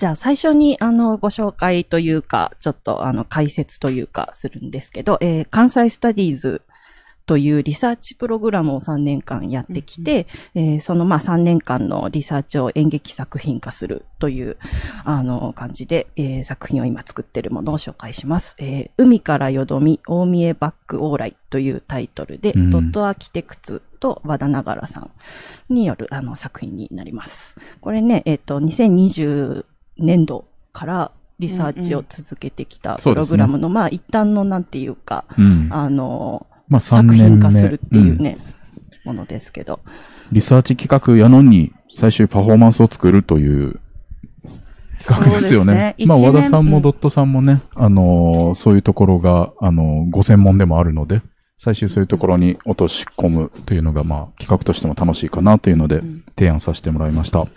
じゃあ最初にあのご紹介というか、ちょっとあの解説というかするんですけど、えー、関西スタディーズというリサーチプログラムを3年間やってきて、うんえー、そのまあ3年間のリサーチを演劇作品化するというあの感じで、えー、作品を今作っているものを紹介します。えー、海からよどみ、大見えバック往来というタイトルで、うん、ドットアーキテクツと和田ながらさんによるあの作品になります。これね、えっ、ー、と、2020年度からリサーチを続けてきたプログラムの、うんうんね、まあ一旦のなんていうか、うん、あの、まあ、作品化するっていうね、うん、ものですけど。リサーチ企画やのに最終パフォーマンスを作るという企画ですよね。ねまあ和田さんもドットさんもね、あのそういうところが、あのご専門でもあるので、最終そういうところに落とし込むというのが、まあ企画としても楽しいかなというので提案させてもらいました。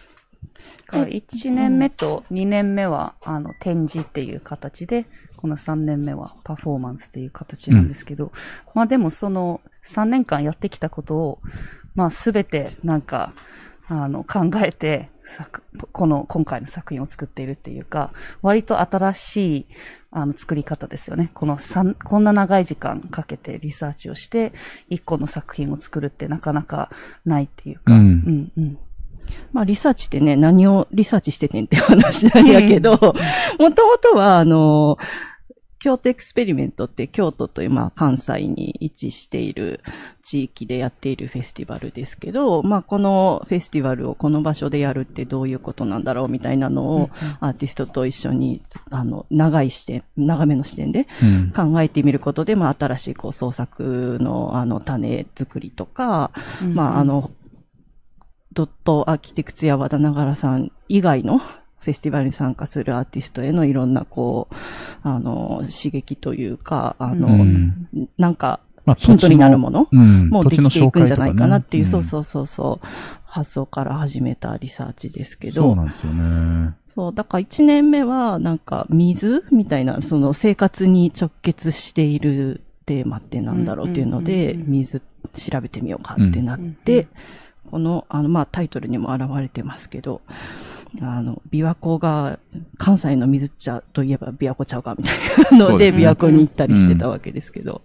1年目と2年目は、あの、展示っていう形で、この3年目はパフォーマンスという形なんですけど、うん、まあでもその3年間やってきたことを、まあすべてなんか、あの、考えて、この、今回の作品を作っているっていうか、割と新しい、あの、作り方ですよね。この3、こんな長い時間かけてリサーチをして、1個の作品を作るってなかなかないっていうか、うん、うん、うん。まあ、リサーチってね、何をリサーチしててんって話なんやけど、もともとは、あの、京都エクスペリメントって京都という、まあ、関西に位置している地域でやっているフェスティバルですけど、まあ、このフェスティバルをこの場所でやるってどういうことなんだろうみたいなのを、アーティストと一緒に、あの、長い視点、長めの視点で考えてみることで、まあ、新しいこう創作の、あの、種作りとか、まあ、あの、ドットアーキテクツや和田ながらさん以外の フェスティバルに参加するアーティストへのいろんな、こう、あの、刺激というか、あの、うん、なんか、ヒントになるもの、もうできていくんじゃないかなっていう、ねうん、そうそうそうそう、発想から始めたリサーチですけど。そうなんですよね。そう、だから1年目は、なんか、水みたいな、その生活に直結しているテーマってなんだろうっていうので、水調べてみようかってなって、うんうんうんこの、あの、まあ、タイトルにも現れてますけど、あの、琵琶湖が、関西の水茶といえば琵琶湖ちゃうかみたいなので、でね、琵琶湖に行ったりしてたわけですけど。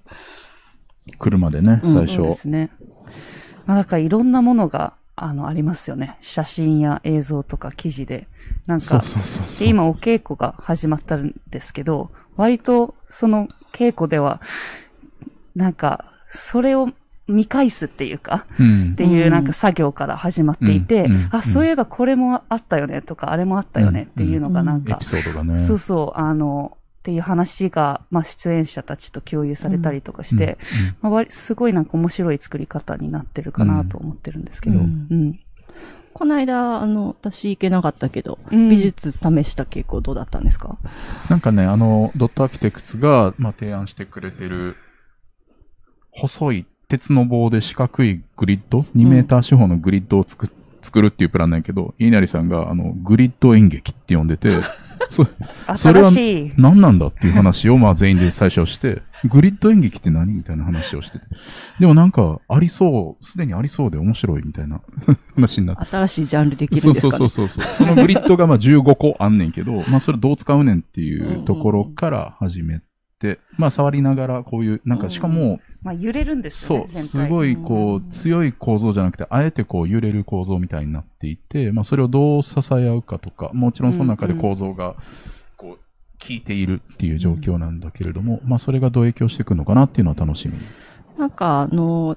うん、車でね、最初。うん、そうですね。まあ、なんかいろんなものが、あの、ありますよね。写真や映像とか記事で。なんか、今お稽古が始まったんですけど、割とその稽古では、なんか、それを見返すっていうか、っていうなんか作業から始まっていて、あ、そういえばこれもあったよねとか、あれもあったよねっていうのがなんか、エピソードがね。そうそう、あの、っていう話が、まあ、出演者たちと共有されたりとかして、すごいなんか面白い作り方になってるかなと思ってるんですけど、うん。この間、あの、私行けなかったけど、美術試した傾向どうだったんですかなんかね、あの、ドットアーキテクツが、まあ、提案してくれてる、細い鉄の棒で四角いグリッド、2メーター四方のグリッドを作作るっていうプランなんやけど、稲荷さんが、あの、グリッド演劇って呼んでて、そそれは何なんだっていう話を、まあ全員で最初して、グリッド演劇って何みたいな話をしてて。でもなんか、ありそう、すでにありそうで面白いみたいな 話になって。新しいジャンルできるんですか、ね、そうそうそうそう。そのグリッドがまあ15個あんねんけど、まあそれどう使うねんっていうところから始め、まあ、触りながら、こういう、なんか、しかも、まあ、揺れるんですよね。そう、すごい、こう、強い構造じゃなくて、あえてこう、揺れる構造みたいになっていて、まあ、それをどう支え合うかとか、もちろんその中で構造が、こう、効いているっていう状況なんだけれども、まあ、それがどう影響していくのかなっていうのは楽しみ。なんか、あの、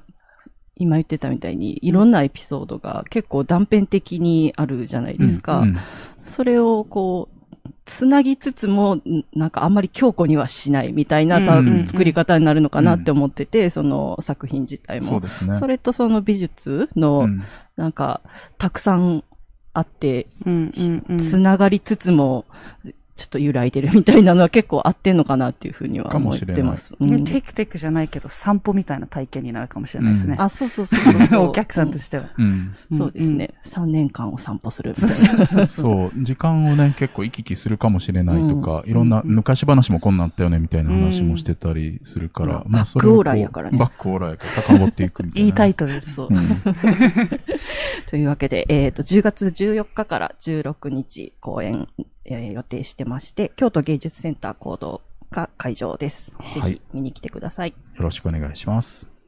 今言ってたみたいに、いろんなエピソードが結構断片的にあるじゃないですか。うんうん、それをこう、つなぎつつも、なんかあんまり強固にはしないみたいな、うん作り方になるのかなって思ってて、うん、その作品自体も。そうですね。それとその美術の、うん、なんか、たくさんあって、つ、う、な、んうん、がりつつも、ちょっと揺らいでるみたいなのは結構合ってんのかなっていうふうには思ってます。うん、テクテクじゃないけど、散歩みたいな体験になるかもしれないですね。うん、あ、そうそうそうそう お客さんとしては。うん、そうですね、3年間を散歩するみたいな。そうそう時間をね、結構行き来するかもしれないとか、いろんな昔話もこんなんあったよねみたいな話もしてたりするから、まあそれバックオーライやからね。バックオーライやから遡っていくみたいな、いいタイトル。そう。というわけで、えっ、ー、と、10月14日から16日公演、えー、予定してます。まして、京都芸術センター行動が会場です。ぜひ見に来てください。よろしくお願いします。